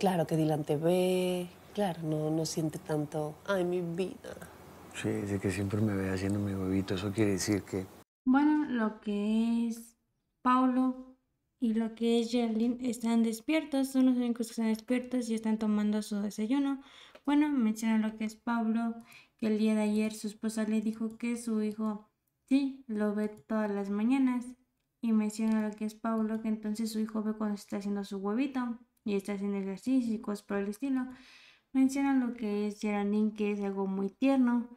claro, que Dylan te ve, claro, no, no siente tanto, ay, mi vida. Sí, dice que siempre me ve haciendo mi huevito, eso quiere decir que... Bueno, lo que es Paulo y lo que es Geraldine están despiertos, son los únicos que están despiertos y están tomando su desayuno. Bueno, menciona lo que es Pablo, que el día de ayer su esposa le dijo que su hijo sí lo ve todas las mañanas. Y menciona lo que es Pablo, que entonces su hijo ve cuando está haciendo su huevito y está haciendo ejercicios y cosas por el estilo. Menciona lo que es Geraldine, que es algo muy tierno.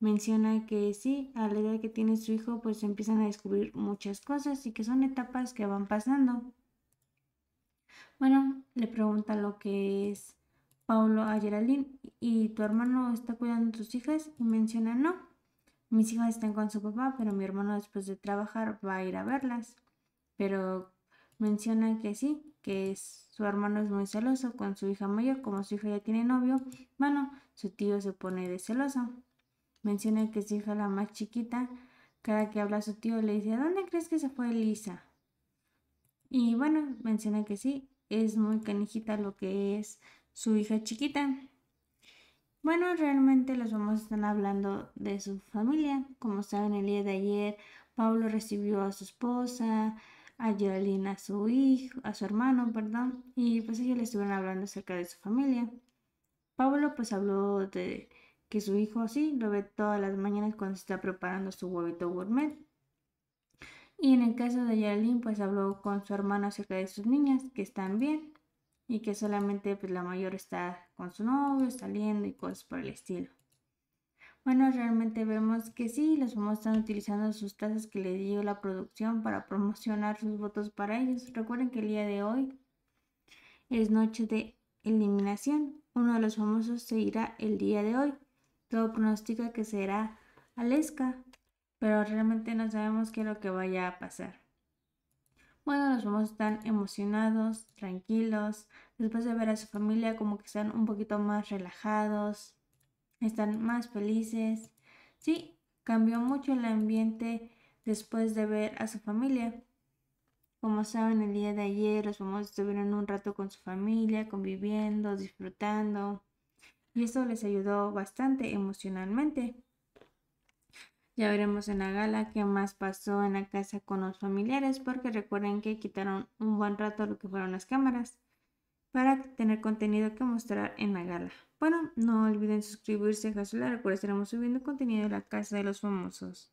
Menciona que sí, a la edad que tiene su hijo, pues empiezan a descubrir muchas cosas y que son etapas que van pasando. Bueno, le pregunta lo que es Paulo a Geraldine, ¿y tu hermano está cuidando tus hijas? Y menciona, no, mis hijas están con su papá, pero mi hermano después de trabajar va a ir a verlas. Pero menciona que sí, que su hermano es muy celoso con su hija mayor, como su hija ya tiene novio, bueno, su tío se pone de celoso. Menciona que su hija la más chiquita, cada que habla su tío le dice, dónde crees que se fue Elisa? Y bueno, menciona que sí, es muy canijita lo que es su hija chiquita. Bueno, realmente los famosos están hablando de su familia. Como saben, el día de ayer Pablo recibió a su esposa, a a su hijo, a su hermano, perdón, y pues ellos le estuvieron hablando acerca de su familia. Pablo pues habló de que su hijo sí lo ve todas las mañanas cuando se está preparando su huevito gourmet. Y en el caso de Geraldine pues habló con su hermano acerca de sus niñas que están bien y que solamente pues la mayor está con su novio, saliendo y cosas por el estilo. Bueno, realmente vemos que sí, los famosos están utilizando sus tasas que le dio la producción para promocionar sus votos para ellos. Recuerden que el día de hoy es noche de eliminación. Uno de los famosos se irá el día de hoy. Todo pronostica que será Aleska, pero realmente no sabemos qué es lo que vaya a pasar. Bueno, los famosos están emocionados, tranquilos, después de ver a su familia como que están un poquito más relajados, están más felices. Sí, cambió mucho el ambiente después de ver a su familia. Como saben, el día de ayer los famosos estuvieron un rato con su familia, conviviendo, disfrutando. Y eso les ayudó bastante emocionalmente. Ya veremos en la gala qué más pasó en la casa con los familiares, porque recuerden que quitaron un buen rato lo que fueron las cámaras para tener contenido que mostrar en la gala. Bueno, no olviden suscribirse, a su like, estaremos subiendo contenido de la Casa de los Famosos.